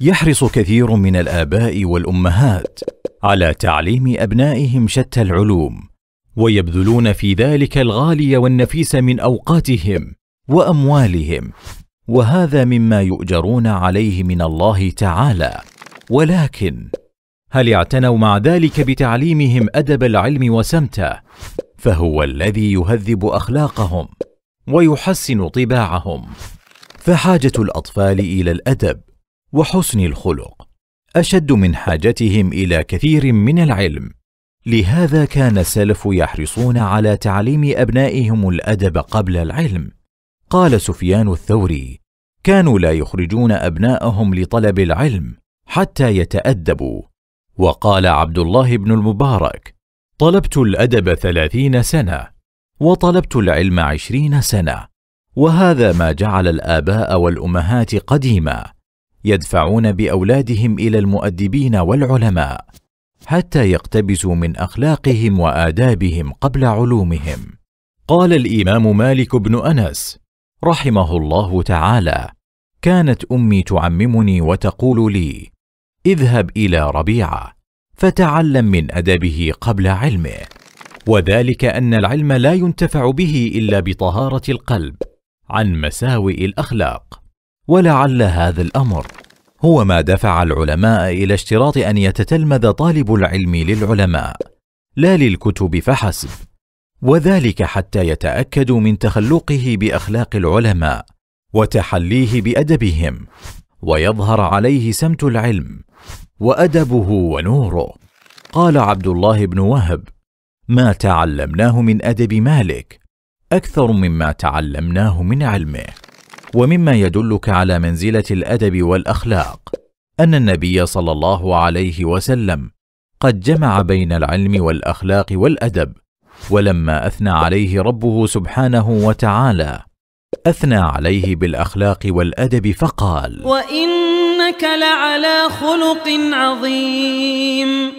يحرص كثير من الآباء والأمهات على تعليم أبنائهم شتى العلوم ويبذلون في ذلك الغالي والنفيس من أوقاتهم وأموالهم وهذا مما يؤجرون عليه من الله تعالى ولكن هل اعتنوا مع ذلك بتعليمهم ادب العلم وسمته فهو الذي يهذب اخلاقهم ويحسن طباعهم فحاجه الاطفال الى الادب وحسن الخلق اشد من حاجتهم الى كثير من العلم لهذا كان السلف يحرصون على تعليم ابنائهم الادب قبل العلم قال سفيان الثوري كانوا لا يخرجون ابناءهم لطلب العلم حتى يتادبوا وقال عبد الله بن المبارك طلبت الادب ثلاثين سنه وطلبت العلم عشرين سنه وهذا ما جعل الاباء والامهات قديما يدفعون باولادهم الى المؤدبين والعلماء حتى يقتبسوا من اخلاقهم وادابهم قبل علومهم قال الامام مالك بن انس رحمه الله تعالى كانت امي تعممني وتقول لي اذهب الى ربيعه فتعلم من ادبه قبل علمه وذلك ان العلم لا ينتفع به الا بطهاره القلب عن مساوئ الاخلاق ولعل هذا الامر هو ما دفع العلماء الى اشتراط ان يتتلمذ طالب العلم للعلماء لا للكتب فحسب وذلك حتى يتاكدوا من تخلقه باخلاق العلماء وتحليه بادبهم ويظهر عليه سمت العلم وادبه ونوره قال عبد الله بن وهب ما تعلمناه من ادب مالك اكثر مما تعلمناه من علمه ومما يدلك على منزلة الأدب والأخلاق أن النبي صلى الله عليه وسلم قد جمع بين العلم والأخلاق والأدب ولما أثنى عليه ربه سبحانه وتعالى أثنى عليه بالأخلاق والأدب فقال وإنك لعلى خلق عظيم